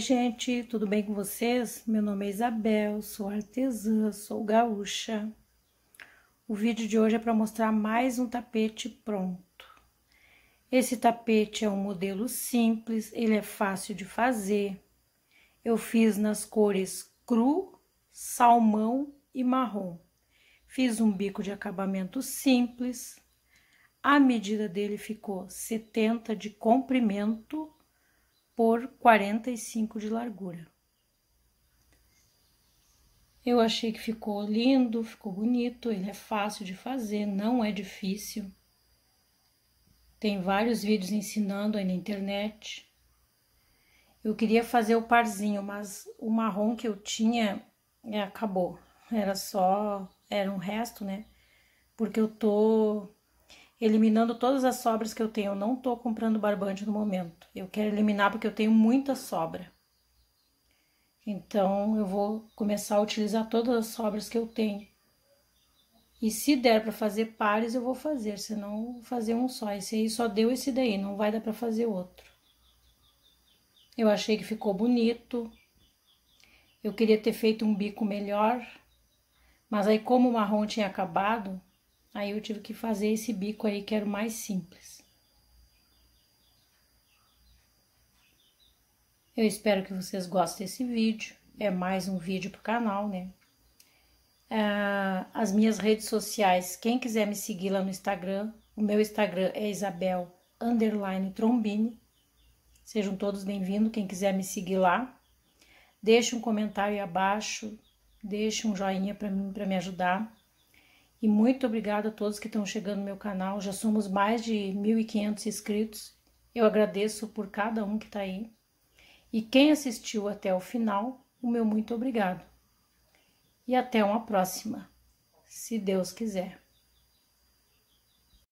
gente, tudo bem com vocês? Meu nome é Isabel, sou artesã, sou gaúcha. O vídeo de hoje é para mostrar mais um tapete pronto. Esse tapete é um modelo simples, ele é fácil de fazer. Eu fiz nas cores cru, salmão e marrom. Fiz um bico de acabamento simples. A medida dele ficou 70 de comprimento por 45 de largura. Eu achei que ficou lindo, ficou bonito, ele é fácil de fazer, não é difícil. Tem vários vídeos ensinando aí na internet. Eu queria fazer o parzinho, mas o marrom que eu tinha é, acabou. Era só, era um resto, né? Porque eu tô eliminando todas as sobras que eu tenho. Eu não estou comprando barbante no momento. Eu quero eliminar porque eu tenho muita sobra. Então, eu vou começar a utilizar todas as sobras que eu tenho. E se der para fazer pares, eu vou fazer, senão vou fazer um só. Esse aí só deu esse daí, não vai dar para fazer outro. Eu achei que ficou bonito. Eu queria ter feito um bico melhor, mas aí como o marrom tinha acabado, Aí eu tive que fazer esse bico aí que era o mais simples. Eu espero que vocês gostem desse vídeo. É mais um vídeo pro canal, né? Ah, as minhas redes sociais, quem quiser me seguir lá no Instagram, o meu Instagram é Isabel underline Trombini. Sejam todos bem-vindos, quem quiser me seguir lá. Deixe um comentário aí abaixo, deixe um joinha para mim para me ajudar. E muito obrigada a todos que estão chegando no meu canal. Já somos mais de 1.500 inscritos. Eu agradeço por cada um que está aí. E quem assistiu até o final, o meu muito obrigado. E até uma próxima, se Deus quiser.